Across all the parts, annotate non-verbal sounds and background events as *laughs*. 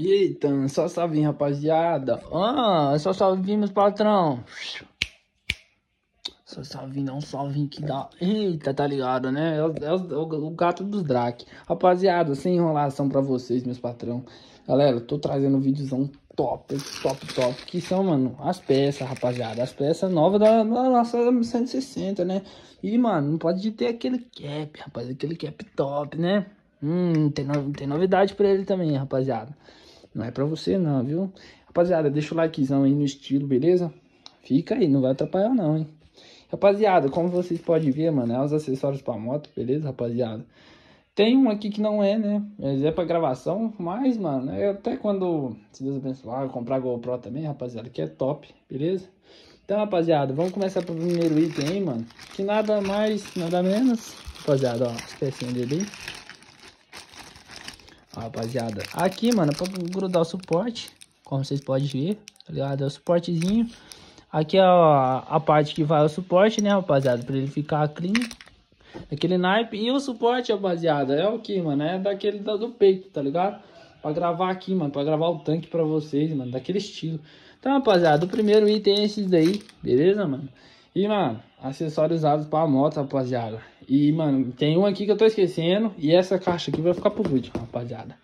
Eita, só salve, rapaziada. Ah, só salve, meus patrão. Só salve, não salve que dá. Eita, tá ligado, né? É, o, é o, é o gato dos Drake. Rapaziada, sem enrolação pra vocês, meus patrão. Galera, tô trazendo um videozão top, top, top. Que são, mano, as peças, rapaziada. As peças novas da, da nossa 160, né? E, mano, não pode ter aquele cap, rapaz. Aquele cap top, né? Hum, tem, no, tem novidade pra ele também, rapaziada. Não é pra você não, viu? Rapaziada, deixa o likezão aí no estilo, beleza? Fica aí, não vai atrapalhar não, hein? Rapaziada, como vocês podem ver, mano, é os acessórios pra moto, beleza, rapaziada? Tem um aqui que não é, né? Mas é pra gravação, mas, mano, é até quando, se Deus abençoar, eu comprar a GoPro também, rapaziada, que é top, beleza? Então, rapaziada, vamos começar pelo primeiro item aí, mano. Que nada mais, nada menos. Rapaziada, ó, esquecendo ele aí rapaziada. Aqui, mano, pra grudar o suporte, como vocês podem ver, tá ligado? É o suportezinho. Aqui é a, a parte que vai o suporte, né, rapaziada? Pra ele ficar clean. Aquele naipe. E o suporte, rapaziada, é o que, mano? É daquele do, do peito, tá ligado? Pra gravar aqui, mano. Pra gravar o tanque pra vocês, mano. Daquele estilo. Então, rapaziada, o primeiro item é esses daí. Beleza, mano? E, mano, acessórios usados pra moto, rapaziada. E, mano, tem um aqui que eu tô esquecendo. E essa caixa aqui vai ficar por último, rapaziada.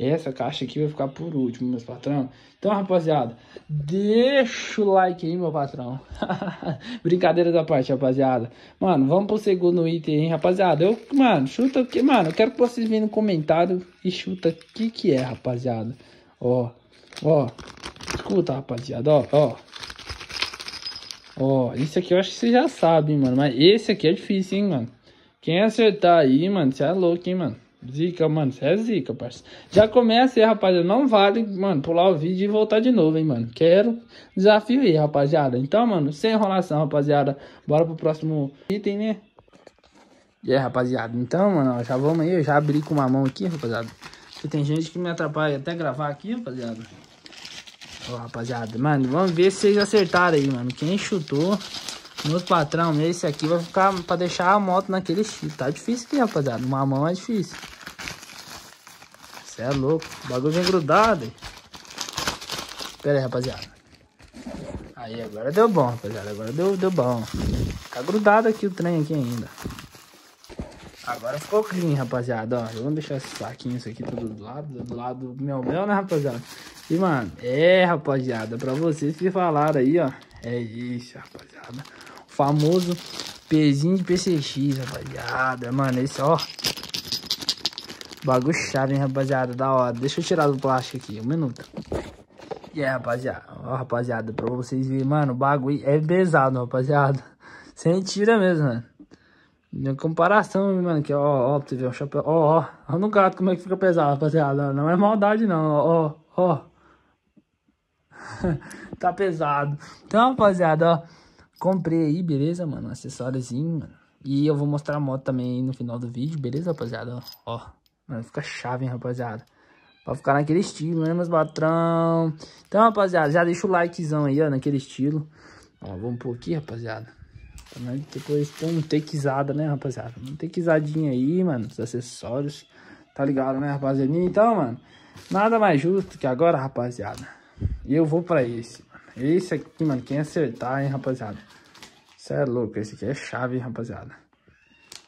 Essa caixa aqui vai ficar por último, meus patrão. Então, rapaziada, deixa o like aí, meu patrão. *laughs* Brincadeira da parte, rapaziada. Mano, vamos pro segundo item, hein, rapaziada. Eu, mano, chuta o que... Mano, eu quero que vocês venham no comentário e chuta o que que é, rapaziada. Ó, ó. Escuta, rapaziada, ó, ó. Ó, esse aqui eu acho que vocês já sabem, mano. Mas esse aqui é difícil, hein, mano. Quem acertar aí, mano, você é louco, hein, mano. Zica, mano, você é zica, parça. Já começa aí, rapaziada. Não vale, mano, pular o vídeo e voltar de novo, hein, mano. Quero desafio aí, rapaziada. Então, mano, sem enrolação, rapaziada. Bora pro próximo item, né? é, rapaziada. Então, mano, já vamos aí. Eu já abri com uma mão aqui, rapaziada. Porque tem gente que me atrapalha até gravar aqui, rapaziada. Ó, rapaziada, mano, vamos ver se vocês acertaram aí, mano. Quem chutou... Meus patrão, esse aqui vai ficar pra deixar a moto naquele estilo. Tá difícil aqui, rapaziada. Uma mão é difícil. Você é louco. O bagulho vem grudado. Pera aí, rapaziada. Aí, agora deu bom, rapaziada. Agora deu, deu bom. Tá grudado aqui o trem aqui ainda. Agora ficou clean, rapaziada. Ó, vamos deixar esses saquinho, aqui tudo do lado. Do lado do meu mel, né, rapaziada? E, mano, é, rapaziada, pra vocês que falaram aí, ó. É isso, rapaziada. Famoso pezinho de PCX, rapaziada. Mano, esse, ó. Bagulho hein, rapaziada. Da hora. Deixa eu tirar do plástico aqui. Um minuto. E yeah, é, rapaziada. Ó, rapaziada, pra vocês verem, mano, o bagulho é pesado, rapaziada. *laughs* Sem tira mesmo, mano. Minha é comparação, mano, que ó, ó, um chapéu, ó, ó, ó no gato como é que fica pesado, rapaziada, não é maldade não, ó, ó, ó, *laughs* tá pesado, então, rapaziada, ó, Comprei aí, beleza, mano? Um acessóriozinho, mano. E eu vou mostrar a moto também no final do vídeo, beleza, rapaziada? Ó, mano, fica chave, hein, rapaziada? Pra ficar naquele estilo, né, meus patrão? Então, rapaziada, já deixa o likezão aí, ó, naquele estilo. Ó, vamos por aqui, rapaziada. Também depois tem um takezada, né, rapaziada? Um takezadinho aí, mano, os acessórios. Tá ligado, né, rapaziadinha? Então, mano, nada mais justo que agora, rapaziada. Eu vou pra esse. Esse aqui, mano, quem acertar, hein, rapaziada. Você é louco, esse aqui é chave, hein, rapaziada.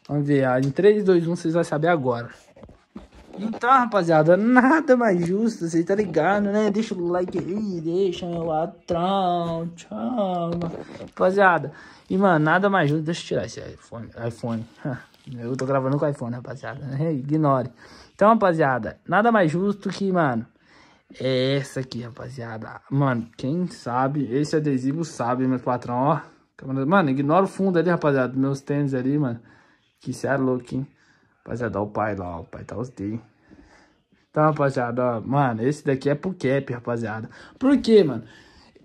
Vamos ver, ah, em 3, 2, 1, vocês vão saber agora. Então, rapaziada, nada mais justo, vocês tá ligado, né? Deixa o like aí, deixa meu atrão, tchau, rapaziada. E, mano, nada mais justo, deixa eu tirar esse iPhone, iPhone. *laughs* Eu tô gravando com o iPhone, rapaziada, *laughs* ignore. Então, rapaziada, nada mais justo que, mano, é essa aqui, rapaziada. Mano, quem sabe, esse adesivo sabe, meu patrão, ó. Mano, ignora o fundo ali, rapaziada, meus tênis ali, mano. Que cê é louco, hein? Rapaziada, ó o pai lá, ó, o pai tá os D. Então, rapaziada, ó, mano, esse daqui é pro cap, rapaziada. Por quê, mano?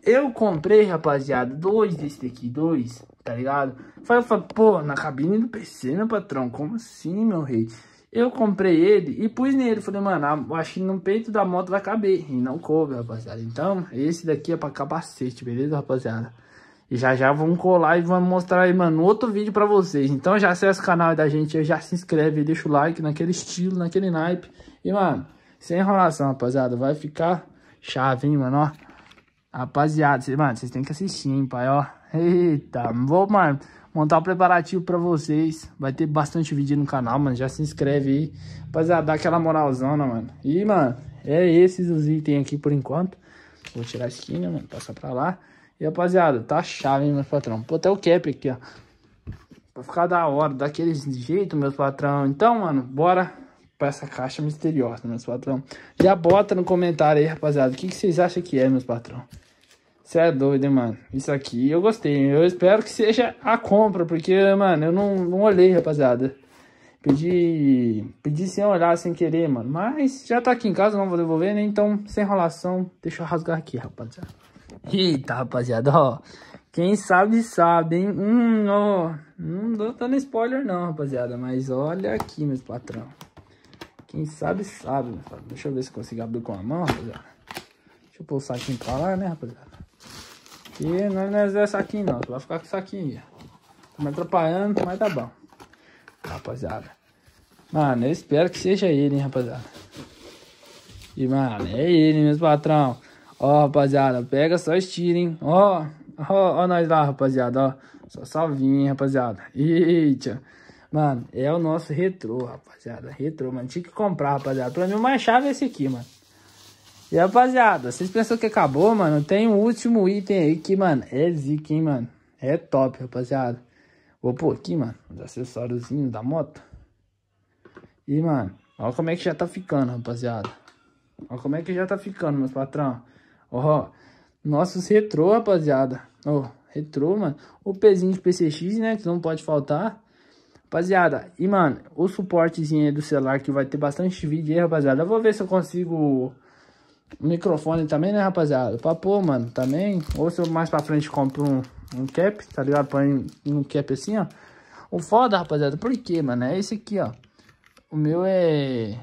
Eu comprei, rapaziada, dois desse daqui, dois, tá ligado? Falei, falei pô, na cabine do PC, meu né, patrão, como assim, meu rei? Eu comprei ele e pus nele. Falei, mano, acho que no peito da moto vai caber. E não coube, rapaziada. Então, esse daqui é pra capacete, beleza, rapaziada? E já já vamos colar e vamos mostrar aí, mano, outro vídeo pra vocês. Então já acessa o canal da gente, já se inscreve, deixa o like naquele estilo, naquele naipe. E, mano, sem enrolação, rapaziada, vai ficar chave, hein, mano, ó. Rapaziada, cê, mano, vocês têm que assistir, hein, pai, ó. Eita, vou, mano montar o preparativo para vocês. Vai ter bastante vídeo no canal, mano. Já se inscreve aí. Rapaziada, dá aquela moralzona, mano. E, mano, é esses os itens aqui por enquanto. Vou tirar a esquina, mano. Passar pra lá. E, rapaziada, tá chave, hein, meu patrão. Pô, até o cap aqui, ó. Pra ficar da hora, daquele jeito, meu patrão. Então, mano, bora pra essa caixa misteriosa, meus patrão. Já bota no comentário aí, rapaziada, o que, que vocês acham que é, meus patrão. Você é doido, hein, mano. Isso aqui eu gostei. Eu espero que seja a compra, porque, mano, eu não, não olhei, rapaziada. Pedi, pedi sem olhar, sem querer, mano. Mas já tá aqui em casa, não vou devolver, né? Então, sem enrolação, deixa eu rasgar aqui, rapaziada. Eita, rapaziada, ó. Quem sabe, sabe, hein? Hum, ó. Não tô dando spoiler não, rapaziada. Mas olha aqui, meus patrão. Quem sabe, sabe, meu patrão. Deixa eu ver se consigo abrir com a mão, rapaziada. Deixa eu pôr o saquinho pra lá, né, rapaziada? E não é, é aqui não, tu vai ficar com saquinho aí. Tá me atrapalhando, mas tá bom. Rapaziada. Mano, eu espero que seja ele, hein, rapaziada. E, mano, é ele mesmo, patrão. Ó, rapaziada, pega só estira, hein. Ó, ó, ó nós lá, rapaziada, ó. Só salvinho, hein, rapaziada. Eita. Mano, é o nosso retrô, rapaziada. Retrô, mano. Tinha que comprar, rapaziada. Pra mim, o mais chave é esse aqui, mano. E rapaziada, vocês pensam que acabou, mano? Tem um último item aí que, mano, é zica, hein, mano? É top, rapaziada. Vou pôr aqui, mano, os acessóriozinhos da moto. E, mano, olha como é que já tá ficando, rapaziada. Olha como é que já tá ficando, meus patrão. Ó, nossos retrô, rapaziada. Ó, retrô, mano. O pezinho de PCX, né, que não pode faltar. Rapaziada, e, mano, o suportezinho aí do celular que vai ter bastante vídeo aí, rapaziada. Eu vou ver se eu consigo microfone também, né, rapaziada? Pra pôr, mano, também. Ou se eu mais pra frente compro um, um cap, tá ligado? Põe um cap assim, ó. O foda, rapaziada, por quê, mano? É esse aqui, ó. O meu é...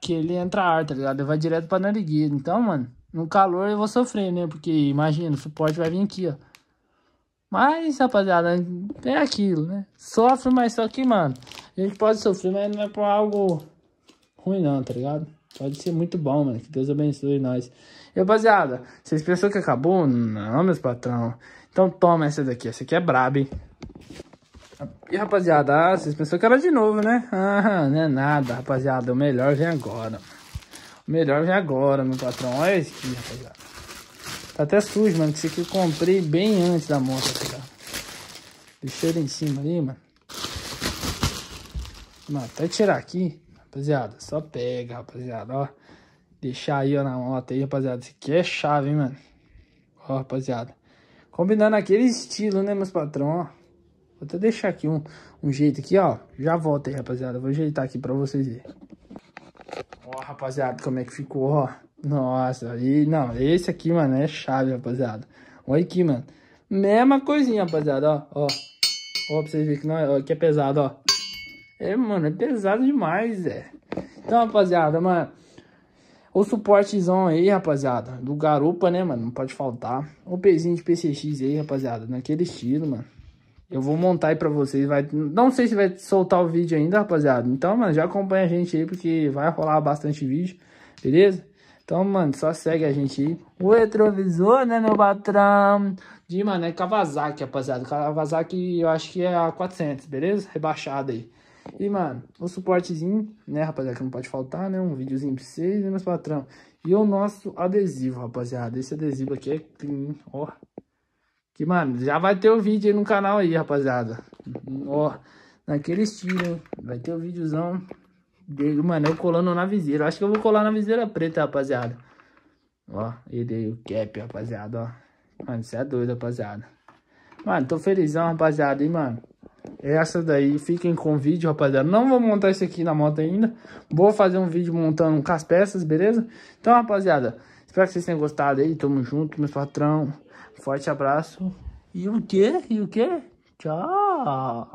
Que ele entra ar, tá ligado? Ele vai direto pra narigueira. Então, mano, no calor eu vou sofrer, né? Porque, imagina, o suporte vai vir aqui, ó. Mas, rapaziada, é aquilo, né? Sofre, mas só que, mano, a gente pode sofrer, mas não é por algo ruim não, tá ligado? Pode ser muito bom, mano. Que Deus abençoe nós. E, rapaziada, vocês pensou que acabou? Não, meus patrão. Então toma essa daqui. Essa aqui é braba, hein? E, rapaziada, ah, vocês pensou que era de novo, né? Ah, não é nada, rapaziada. O melhor vem agora. O melhor vem agora, meu patrão. Olha isso, aqui, rapaziada. Tá até sujo, mano. Que isso aqui eu comprei bem antes da moto, rapaziada. Tá Deixa ele em cima ali, mano. Mano, até tirar aqui rapaziada. Só pega, rapaziada, ó. Deixar aí, ó, na moto aí, rapaziada. Isso aqui é chave, hein, mano. Ó, rapaziada. Combinando aquele estilo, né, meus patrão, ó. Vou até deixar aqui um, um jeito aqui, ó. Já volto aí, rapaziada. Vou ajeitar aqui pra vocês verem. Ó, rapaziada, como é que ficou, ó. Nossa, e não, esse aqui, mano, é chave, rapaziada. Olha aqui, mano. Mesma coisinha, rapaziada, ó, ó. Ó, pra vocês verem que, não é, ó, que é pesado, ó. É, mano, é pesado demais, é. Então, rapaziada, mano. O suportezão aí, rapaziada. Do garupa, né, mano? Não pode faltar. O pezinho de PCX aí, rapaziada. Naquele estilo, mano. Eu vou montar aí pra vocês. Vai... Não sei se vai soltar o vídeo ainda, rapaziada. Então, mano, já acompanha a gente aí, porque vai rolar bastante vídeo, beleza? Então, mano, só segue a gente aí. O retrovisor, né, meu patrão? De, mano, é Kawasaki, rapaziada. Kawasaki, eu acho que é a 400, beleza? Rebaixada aí. E, mano, o suportezinho, né, rapaziada, que não pode faltar, né? Um videozinho pra vocês, e né, meus patrão? E o nosso adesivo, rapaziada. Esse adesivo aqui é clean, ó. Que, mano, já vai ter o vídeo aí no canal aí, rapaziada. Ó, naquele estilo, hein? Vai ter o videozão dele, mano, eu colando na viseira. Acho que eu vou colar na viseira preta, rapaziada. Ó, ele aí, o cap, rapaziada, ó. Mano, isso é doido, rapaziada. Mano, tô felizão, rapaziada, hein, mano. Essa daí, fiquem com o vídeo, rapaziada. Não vou montar isso aqui na moto ainda. Vou fazer um vídeo montando com as peças, beleza? Então, rapaziada, espero que vocês tenham gostado aí. Tamo junto, meu patrão. Forte abraço. E o quê? E o quê? Tchau.